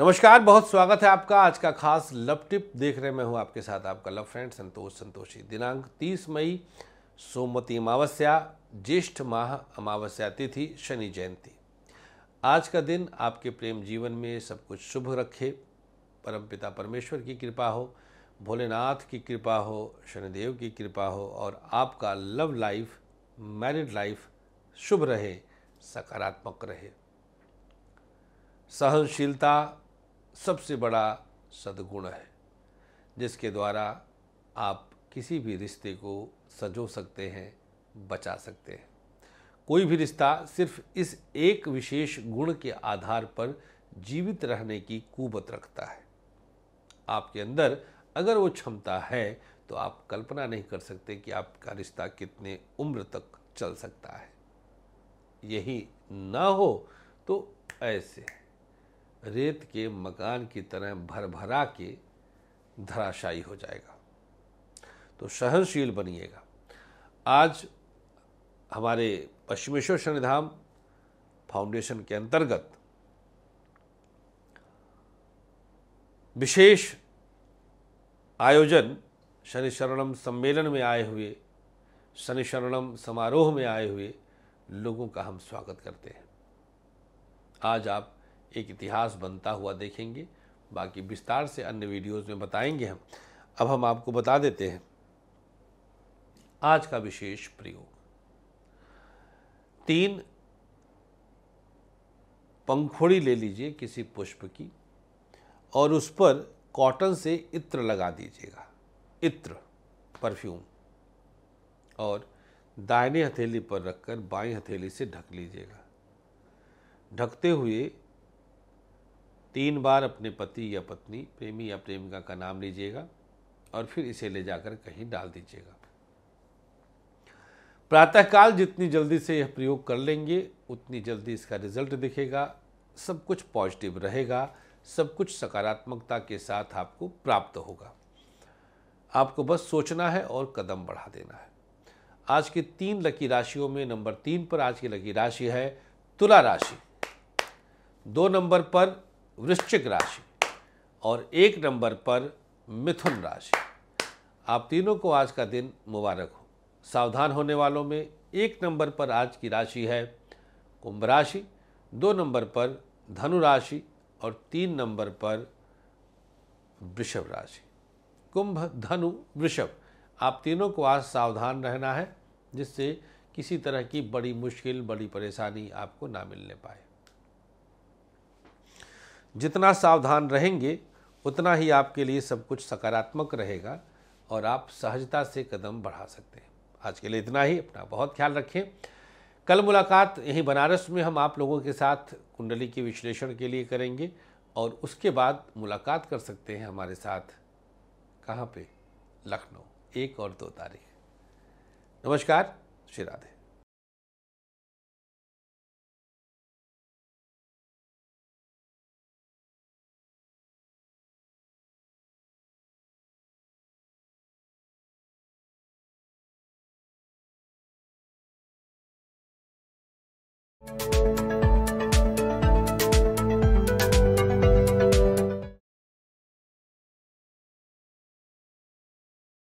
नमस्कार बहुत स्वागत है आपका आज का खास लव टिप देख रहे मैं हूँ आपके साथ आपका लव फ्रेंड संतोष संतोषी दिनांक 30 मई सोमवती अमावस्या ज्येष्ठ माह अमावस्या तिथि शनि जयंती आज का दिन आपके प्रेम जीवन में सब कुछ शुभ रखे परम पिता परमेश्वर की कृपा हो भोलेनाथ की कृपा हो शनिदेव की कृपा हो और आपका लव लाइफ मैरिड लाइफ शुभ रहे सकारात्मक रहे सहनशीलता सबसे बड़ा सद्गुण है जिसके द्वारा आप किसी भी रिश्ते को सजो सकते हैं बचा सकते हैं कोई भी रिश्ता सिर्फ इस एक विशेष गुण के आधार पर जीवित रहने की कुबत रखता है आपके अंदर अगर वो क्षमता है तो आप कल्पना नहीं कर सकते कि आपका रिश्ता कितने उम्र तक चल सकता है यही ना हो तो ऐसे है रेत के मकान की तरह भर भरा के धराशायी हो जाएगा तो सहनशील बनिएगा आज हमारे पश्चिमेश्वर शनिधाम फाउंडेशन के अंतर्गत विशेष आयोजन शनि शरणम सम्मेलन में आए हुए शनि शरणम समारोह में आए हुए लोगों का हम स्वागत करते हैं आज आप एक इतिहास बनता हुआ देखेंगे बाकी विस्तार से अन्य वीडियोस में बताएंगे हम अब हम आपको बता देते हैं आज का विशेष प्रयोग तीन पंखोड़ी ले लीजिए किसी पुष्प की और उस पर कॉटन से इत्र लगा दीजिएगा इत्र परफ्यूम और दाहिने हथेली पर रखकर बाएं हथेली से ढक लीजिएगा ढकते हुए तीन बार अपने पति या पत्नी प्रेमी या प्रेमिका का नाम लीजिएगा और फिर इसे ले जाकर कहीं डाल दीजिएगा प्रातःकाल जितनी जल्दी से यह प्रयोग कर लेंगे उतनी जल्दी इसका रिजल्ट दिखेगा सब कुछ पॉजिटिव रहेगा सब कुछ सकारात्मकता के साथ आपको प्राप्त होगा आपको बस सोचना है और कदम बढ़ा देना है आज की तीन लकी राशियों में नंबर तीन पर आज की लकी राशि है तुला राशि दो नंबर पर वृश्चिक राशि और एक नंबर पर मिथुन राशि आप तीनों को आज का दिन मुबारक हो सावधान होने वालों में एक नंबर पर आज की राशि है कुंभ राशि दो नंबर पर धनु राशि और तीन नंबर पर वृषभ राशि कुंभ धनु वृषभ आप तीनों को आज सावधान रहना है जिससे किसी तरह की बड़ी मुश्किल बड़ी परेशानी आपको ना मिलने पाए जितना सावधान रहेंगे उतना ही आपके लिए सब कुछ सकारात्मक रहेगा और आप सहजता से कदम बढ़ा सकते हैं आज के लिए इतना ही अपना बहुत ख्याल रखें कल मुलाकात यहीं बनारस में हम आप लोगों के साथ कुंडली के विश्लेषण के लिए करेंगे और उसके बाद मुलाकात कर सकते हैं हमारे साथ कहाँ पे लखनऊ एक और दो तारीख नमस्कार श्री राधे Thank you